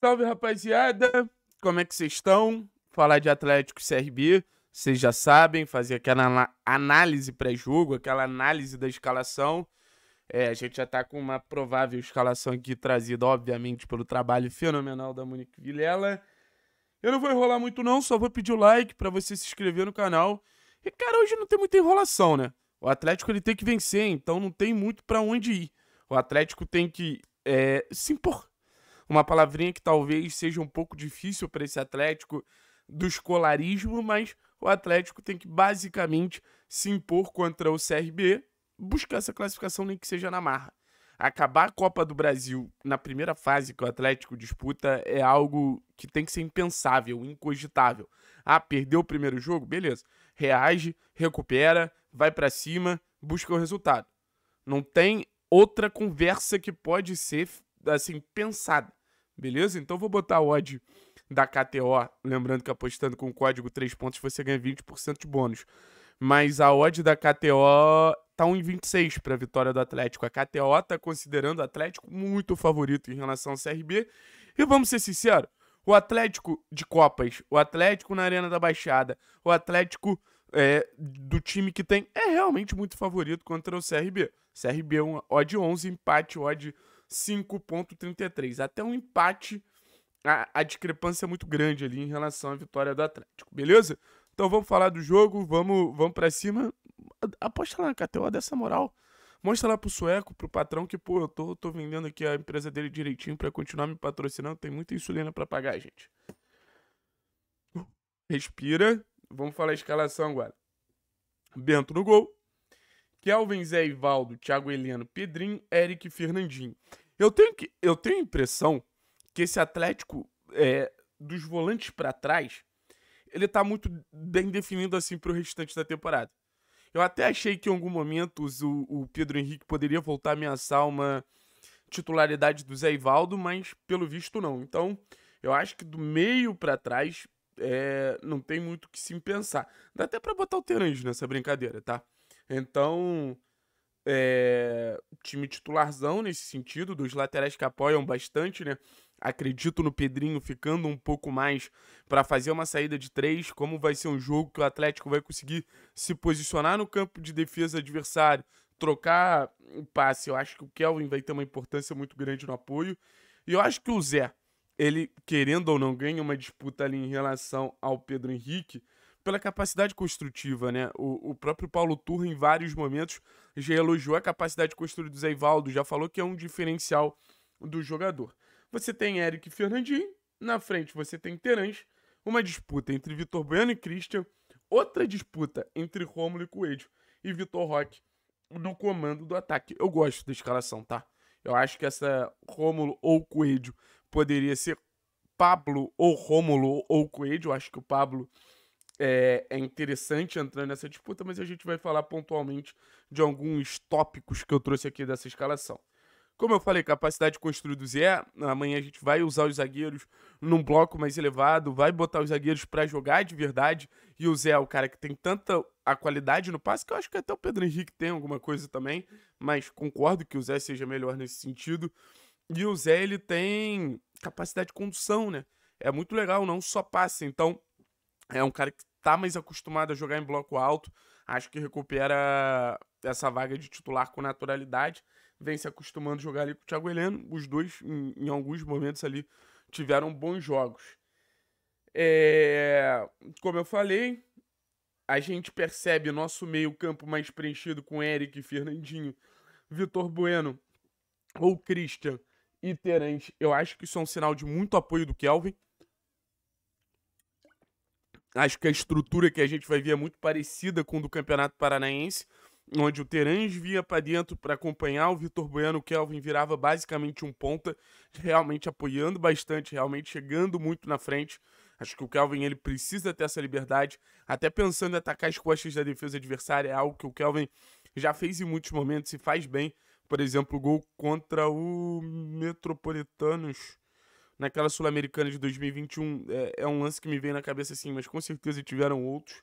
Salve, rapaziada! Como é que vocês estão? Falar de Atlético CRB, vocês já sabem, fazer aquela análise pré-jogo, aquela análise da escalação. É, a gente já está com uma provável escalação aqui trazida, obviamente, pelo trabalho fenomenal da Monique Vilela. Eu não vou enrolar muito não, só vou pedir o like para você se inscrever no canal. E cara, hoje não tem muita enrolação, né? O Atlético ele tem que vencer, então não tem muito para onde ir. O Atlético tem que é, se impor uma palavrinha que talvez seja um pouco difícil para esse Atlético do escolarismo, mas o Atlético tem que basicamente se impor contra o CRB, buscar essa classificação nem que seja na marra. Acabar a Copa do Brasil na primeira fase que o Atlético disputa é algo que tem que ser impensável, incogitável. Ah, perdeu o primeiro jogo? Beleza. Reage, recupera, vai para cima, busca o resultado. Não tem outra conversa que pode ser assim pensada. Beleza? Então vou botar o odd da KTO, lembrando que apostando com o código 3 pontos você ganha 20% de bônus. Mas a odd da KTO tá 1,26 para a vitória do Atlético. A KTO tá considerando o Atlético muito favorito em relação ao CRB. E vamos ser sinceros, o Atlético de Copas, o Atlético na Arena da Baixada, o Atlético é, do time que tem é realmente muito favorito contra o CRB. CRB é um odd 11, empate odd 5,33. Até um empate, a, a discrepância é muito grande ali em relação à vitória do Atlético, beleza? Então vamos falar do jogo, vamos, vamos para cima. Aposta lá na KTO dessa moral. Mostra lá pro sueco, pro patrão, que, pô, eu tô, tô vendendo aqui a empresa dele direitinho para continuar me patrocinando. Tem muita insulina para pagar, gente. Respira. Vamos falar a escalação agora. Bento no gol. Kelvin, Zé Ivaldo, Thiago Heleno, Pedrinho, Eric Fernandinho. Eu tenho, que, eu tenho a impressão que esse Atlético, é, dos volantes para trás, ele tá muito bem definido assim pro restante da temporada. Eu até achei que em algum momento o, o Pedro Henrique poderia voltar a ameaçar uma titularidade do Zé Ivaldo, mas pelo visto não. Então, eu acho que do meio para trás é, não tem muito o que se pensar. Dá até para botar o Terange nessa brincadeira, tá? Então, é, time titularzão nesse sentido, dos laterais que apoiam bastante, né? Acredito no Pedrinho ficando um pouco mais para fazer uma saída de três. Como vai ser um jogo que o Atlético vai conseguir se posicionar no campo de defesa adversário, trocar passe. Eu acho que o Kelvin vai ter uma importância muito grande no apoio. E eu acho que o Zé, ele, querendo ou não, ganha uma disputa ali em relação ao Pedro Henrique pela capacidade construtiva, né? O, o próprio Paulo Turra, em vários momentos, já elogiou a capacidade construtiva do Zé Ivaldo, já falou que é um diferencial do jogador. Você tem Eric Fernandinho, na frente você tem Terãs, uma disputa entre Vitor Bueno e Christian, outra disputa entre Rômulo e Coelho e Vitor Roque no comando do ataque. Eu gosto da escalação, tá? Eu acho que essa Rômulo ou Coelho poderia ser Pablo ou Rômulo ou Coelho. Eu acho que o Pablo é, é, interessante entrar nessa disputa, mas a gente vai falar pontualmente de alguns tópicos que eu trouxe aqui dessa escalação. Como eu falei, capacidade construída do Zé. Amanhã a gente vai usar os zagueiros num bloco mais elevado, vai botar os zagueiros para jogar de verdade. E o Zé é o cara que tem tanta a qualidade no passe que eu acho que até o Pedro Henrique tem alguma coisa também, mas concordo que o Zé seja melhor nesse sentido. E o Zé, ele tem capacidade de condução, né? É muito legal, não só passe. Então, é um cara que tá mais acostumado a jogar em bloco alto, acho que recupera essa vaga de titular com naturalidade. Vem se acostumando a jogar ali com o Thiago Heleno. Os dois, em, em alguns momentos ali, tiveram bons jogos. É, como eu falei, a gente percebe nosso meio-campo mais preenchido com Eric, Fernandinho, Vitor Bueno ou Christian e Terence. Eu acho que isso é um sinal de muito apoio do Kelvin. Acho que a estrutura que a gente vai ver é muito parecida com do Campeonato Paranaense, onde o Terãs via para dentro para acompanhar o Vitor Bueno, o Kelvin virava basicamente um ponta, realmente apoiando bastante, realmente chegando muito na frente. Acho que o Kelvin ele precisa ter essa liberdade, até pensando em atacar as costas da defesa adversária, é algo que o Kelvin já fez em muitos momentos e faz bem. Por exemplo, o gol contra o Metropolitanos naquela Sul-Americana de 2021 é, é um lance que me vem na cabeça assim, mas com certeza tiveram outros.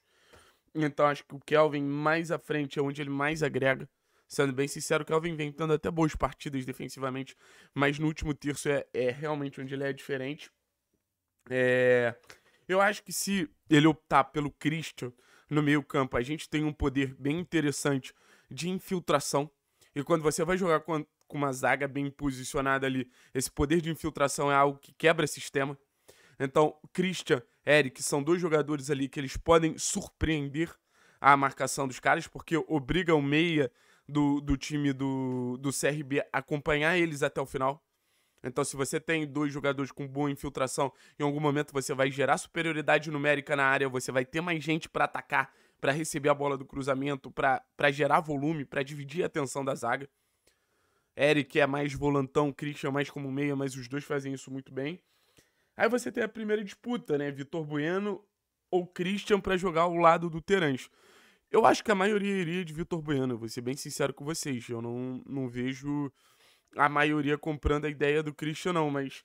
Então acho que o Kelvin mais à frente é onde ele mais agrega. Sendo bem sincero, o Kelvin vem dando até boas partidas defensivamente, mas no último terço é, é realmente onde ele é diferente. É, eu acho que se ele optar pelo Christian no meio-campo, a gente tem um poder bem interessante de infiltração. E quando você vai jogar com uma zaga bem posicionada ali. Esse poder de infiltração é algo que quebra sistema. Então, Christian, Eric, são dois jogadores ali que eles podem surpreender a marcação dos caras, porque obriga o meia do, do time do, do CRB a acompanhar eles até o final. Então, se você tem dois jogadores com boa infiltração, em algum momento você vai gerar superioridade numérica na área, você vai ter mais gente para atacar, para receber a bola do cruzamento, para gerar volume, para dividir a atenção da zaga. Eric é mais volantão, Christian mais como meia, mas os dois fazem isso muito bem. Aí você tem a primeira disputa, né? Vitor Bueno ou Christian para jogar ao lado do Terans. Eu acho que a maioria iria de Vitor Bueno, vou ser bem sincero com vocês. Eu não, não vejo a maioria comprando a ideia do Christian, não, mas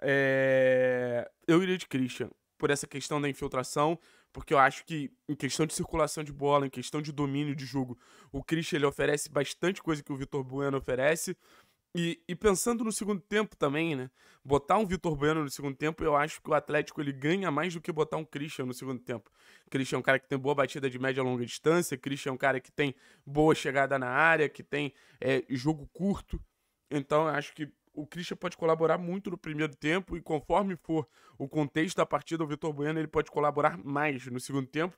é... eu iria de Christian. Por essa questão da infiltração, porque eu acho que em questão de circulação de bola, em questão de domínio de jogo, o Christian ele oferece bastante coisa que o Vitor Bueno oferece. E, e, pensando no segundo tempo também, né? Botar um Vitor Bueno no segundo tempo, eu acho que o Atlético ele ganha mais do que botar um Christian no segundo tempo. Christian é um cara que tem boa batida de média a longa distância, Christian é um cara que tem boa chegada na área, que tem é, jogo curto. Então eu acho que o Christian pode colaborar muito no primeiro tempo e conforme for o contexto da partida, o Vitor Bueno ele pode colaborar mais no segundo tempo.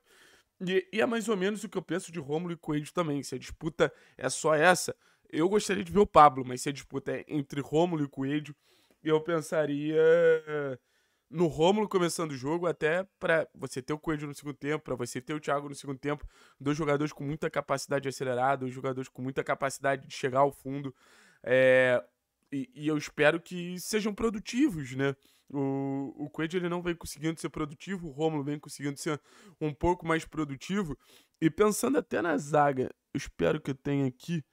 E, e é mais ou menos o que eu penso de Rômulo e Coelho também. Se a disputa é só essa, eu gostaria de ver o Pablo, mas se a disputa é entre Rômulo e Coelho, eu pensaria eh, no Rômulo começando o jogo, até para você ter o Coelho no segundo tempo, para você ter o Thiago no segundo tempo, dois jogadores com muita capacidade acelerada, dois jogadores com muita capacidade de chegar ao fundo. É, e, e, eu espero que sejam produtivos, né? O, o Coelho ele não vem conseguindo ser produtivo, o Romulo vem conseguindo ser um pouco mais produtivo. E pensando até na zaga, eu espero que eu tenha aqui,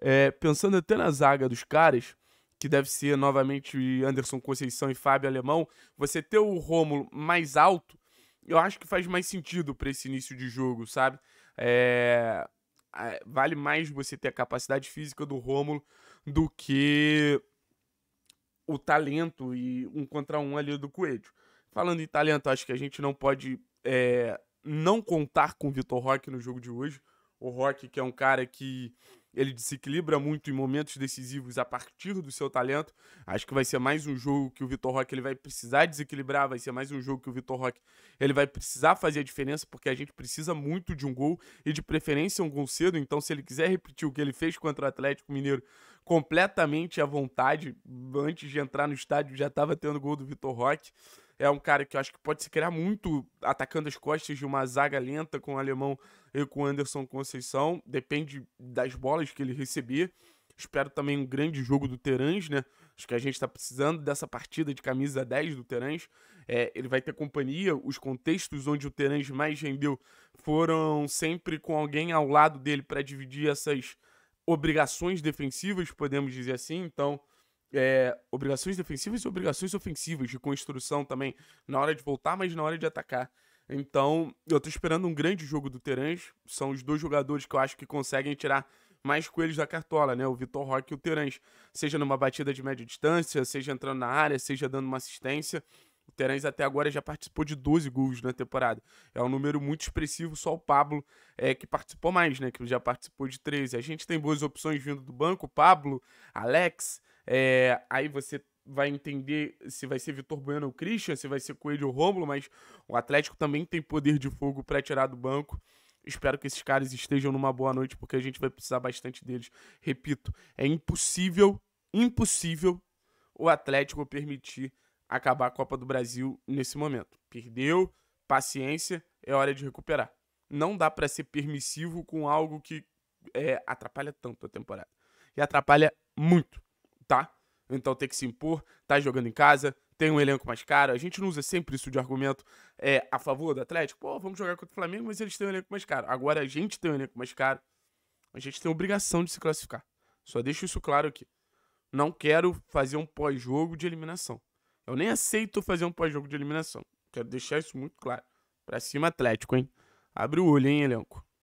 é, pensando até na zaga dos caras, que deve ser novamente Anderson Conceição e Fábio Alemão, você ter o Romulo mais alto, eu acho que faz mais sentido para esse início de jogo, sabe? É, vale mais você ter a capacidade física do Rômulo do que o talento e um contra um ali do Coelho. Falando em talento, acho que a gente não pode é, não contar com o Vitor Roque no jogo de hoje. O Roque, que é um cara que ele desequilibra muito em momentos decisivos a partir do seu talento. Acho que vai ser mais um jogo que o Vitor Roque ele vai precisar desequilibrar, vai ser mais um jogo que o Vitor Roque ele vai precisar fazer a diferença, porque a gente precisa muito de um gol e de preferência um gol cedo. Então, se ele quiser repetir o que ele fez contra o Atlético Mineiro completamente à vontade, antes de entrar no estádio já estava tendo gol do Vitor Roque é um cara que eu acho que pode se criar muito atacando as costas de uma zaga lenta com o alemão e com o Anderson Conceição. Depende das bolas que ele receber. Espero também um grande jogo do Terãs, né? Acho que a gente está precisando dessa partida de camisa 10 do Terãs. É, ele vai ter companhia. Os contextos onde o Terãs mais rendeu foram sempre com alguém ao lado dele para dividir essas obrigações defensivas, podemos dizer assim. Então, é, obrigações defensivas e obrigações ofensivas de construção também, na hora de voltar, mas na hora de atacar. Então, eu tô esperando um grande jogo do Terãs. São os dois jogadores que eu acho que conseguem tirar mais coelhos da cartola, né? O Vitor Roque e o Terãs. Seja numa batida de média distância, seja entrando na área, seja dando uma assistência. O Terãs até agora já participou de 12 gols na temporada. É um número muito expressivo, só o Pablo é que participou mais, né? Que já participou de 13. A gente tem boas opções vindo do banco, Pablo, Alex, é, aí você vai entender se vai ser Vitor Bueno ou Christian, se vai ser Coelho ou Rômulo, mas o Atlético também tem poder de fogo para tirar do banco. Espero que esses caras estejam numa boa noite, porque a gente vai precisar bastante deles. Repito, é impossível, impossível o Atlético permitir acabar a Copa do Brasil nesse momento. Perdeu, paciência, é hora de recuperar. Não dá para ser permissivo com algo que é, atrapalha tanto a temporada. E atrapalha muito tá? Então tem que se impor, tá jogando em casa, tem um elenco mais caro. A gente não usa sempre isso de argumento é, a favor do Atlético. Pô, vamos jogar contra o Flamengo, mas eles têm um elenco mais caro. Agora a gente tem um elenco mais caro. A gente tem a obrigação de se classificar. Só deixo isso claro aqui. Não quero fazer um pós-jogo de eliminação. Eu nem aceito fazer um pós-jogo de eliminação. Quero deixar isso muito claro. Pra cima, Atlético, hein? Abre o olho, hein, elenco.